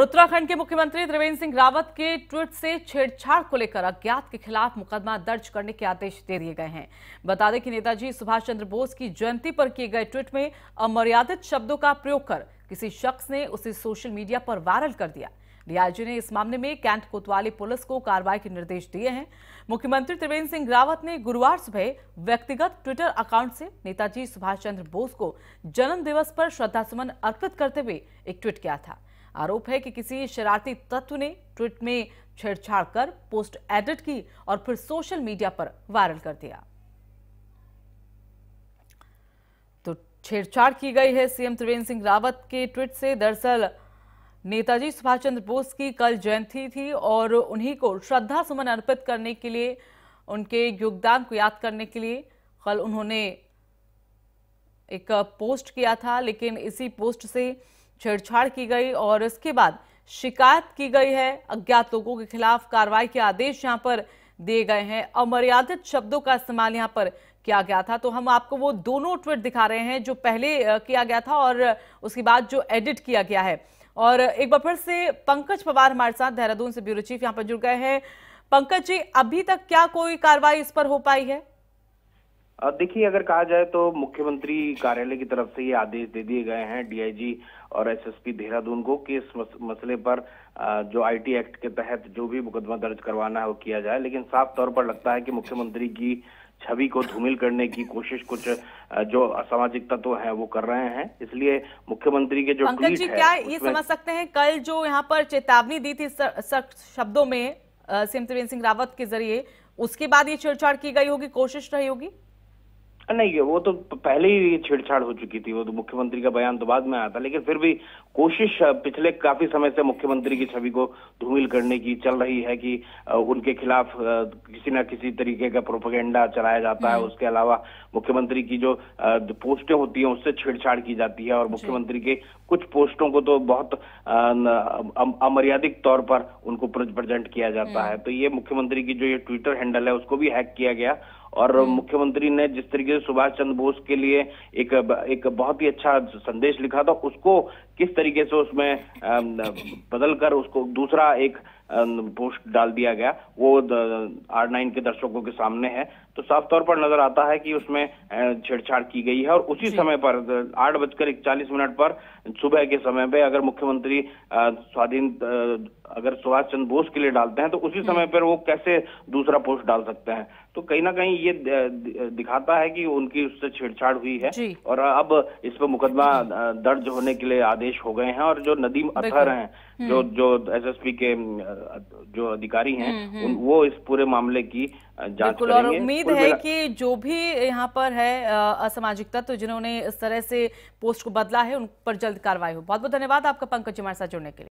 उत्तराखंड के मुख्यमंत्री त्रिवेंद्र सिंह रावत के ट्वीट से छेड़छाड़ को लेकर अज्ञात के खिलाफ मुकदमा दर्ज करने के आदेश दे दिए गए हैं बता दें कि नेताजी सुभाष चंद्र बोस की जयंती पर किए गए ट्वीट में अमर्यादित शब्दों का प्रयोग कर किसी शख्स ने उसे सोशल मीडिया पर वायरल कर दिया डीआईजी ने इस मामले में कैंट कोतवाली पुलिस को कार्रवाई के निर्देश दिए हैं मुख्यमंत्री त्रिवेंद्र सिंह रावत ने गुरुवार सुबह व्यक्तिगत ट्विटर अकाउंट से नेताजी सुभाष चंद्र बोस को जन्म दिवस पर श्रद्धासुमन अर्पित करते हुए एक ट्वीट किया था आरोप है कि किसी शरारती तत्व ने ट्वीट में छेड़छाड़ कर पोस्ट एडिट की और फिर सोशल मीडिया पर वायरल कर दिया तो छेड़छाड़ की गई है सीएम त्रिवेंद्र सिंह रावत के ट्वीट से दरअसल नेताजी सुभाष चंद्र बोस की कल जयंती थी और उन्हीं को श्रद्धा सुमन अर्पित करने के लिए उनके योगदान को याद करने के लिए कल उन्होंने एक पोस्ट किया था लेकिन इसी पोस्ट से छेड़छाड़ की गई और इसके बाद शिकायत की गई है अज्ञात लोगों के खिलाफ कार्रवाई के आदेश यहाँ पर दिए गए हैं अमर्यादित शब्दों का इस्तेमाल यहाँ पर किया गया था तो हम आपको वो दोनों ट्वीट दिखा रहे हैं जो पहले किया गया था और उसके बाद जो एडिट किया गया है और एक बार फिर से पंकज पवार हमारे साथ देहरादून से ब्यूरो चीफ यहाँ पर जुड़ गए हैं पंकज जी अभी तक क्या कोई कार्रवाई इस पर हो पाई है देखिए अगर कहा जाए तो मुख्यमंत्री कार्यालय की तरफ से ये आदेश दे दिए गए हैं डीआईजी और एसएसपी देहरादून को कि इस मसले पर जो आईटी एक्ट के तहत जो भी मुकदमा दर्ज करवाना है वो किया जाए लेकिन साफ तौर पर लगता है कि मुख्यमंत्री की छवि को धूमिल करने की कोशिश कुछ जो असामाजिक तत्व है वो कर रहे हैं इसलिए मुख्यमंत्री के जो पंकज जी क्या ये समझ सकते हैं कल जो यहाँ पर चेतावनी दी थी सख्त शब्दों में सीएम त्रिवेंद्र सिंह रावत के जरिए उसके बाद ये छेड़छाड़ की गई होगी कोशिश रही होगी नहीं वो तो पहले ही छेड़छाड़ हो चुकी थी वो तो मुख्यमंत्री का बयान तो बाद में आया था लेकिन फिर भी कोशिश पिछले काफी समय से मुख्यमंत्री की छवि को धूमिल करने की चल रही है कि उनके खिलाफ किसी ना किसी तरीके का प्रोपोगेंडा चलाया जाता है हम्म। उसके अलावा मुख्यमंत्री की जो पोस्टें होती है उससे छेड़छाड़ की जाती है और मुख्यमंत्री के कुछ पोस्टों को तो बहुत अमर्यादिक तौर पर उनको प्रेजेंट किया जाता हम्म। है तो ये मुख्यमंत्री की जो ये ट्विटर हैंडल है उसको भी हैक किया गया और हम्म। मुख्यमंत्री ने जिस तरीके से सुभाष चंद्र बोस के लिए एक एक बहुत ही अच्छा संदेश लिखा था उसको किस तरीके से उसमें बदलकर उसको दूसरा एक पोस्ट डाल दिया गया वो आर नाइन के दर्शकों के सामने है तो साफ तौर पर नजर आता है कि उसमें छेड़छाड़ की गई है और उसी समय पर आठ बजकर इकचालीस मिनट पर सुबह के समय पे अगर मुख्यमंत्री स्वाधीन अगर सुभाष चंद्र बोस के लिए डालते हैं तो उसी समय पर वो कैसे दूसरा पोस्ट डाल सकते हैं तो कहीं ना कहीं ये दिखाता है कि उनकी उससे छेड़छाड़ हुई है और अब इस पर मुकदमा दर्ज होने के लिए आदेश हो गए हैं और जो नदीम अथर हैं जो हम्म। जो एसएसपी के जो अधिकारी हैं हम्म, हम्म। उन, वो इस पूरे मामले की जांच करेंगे और उम्मीद है कि जो भी यहाँ पर है असामाजिक तत्व तो जिन्होंने इस तरह से पोस्ट को बदला है उन पर जल्द कार्रवाई हो बहुत बहुत धन्यवाद आपका पंकज जी हमारे साथ जुड़ने के लिए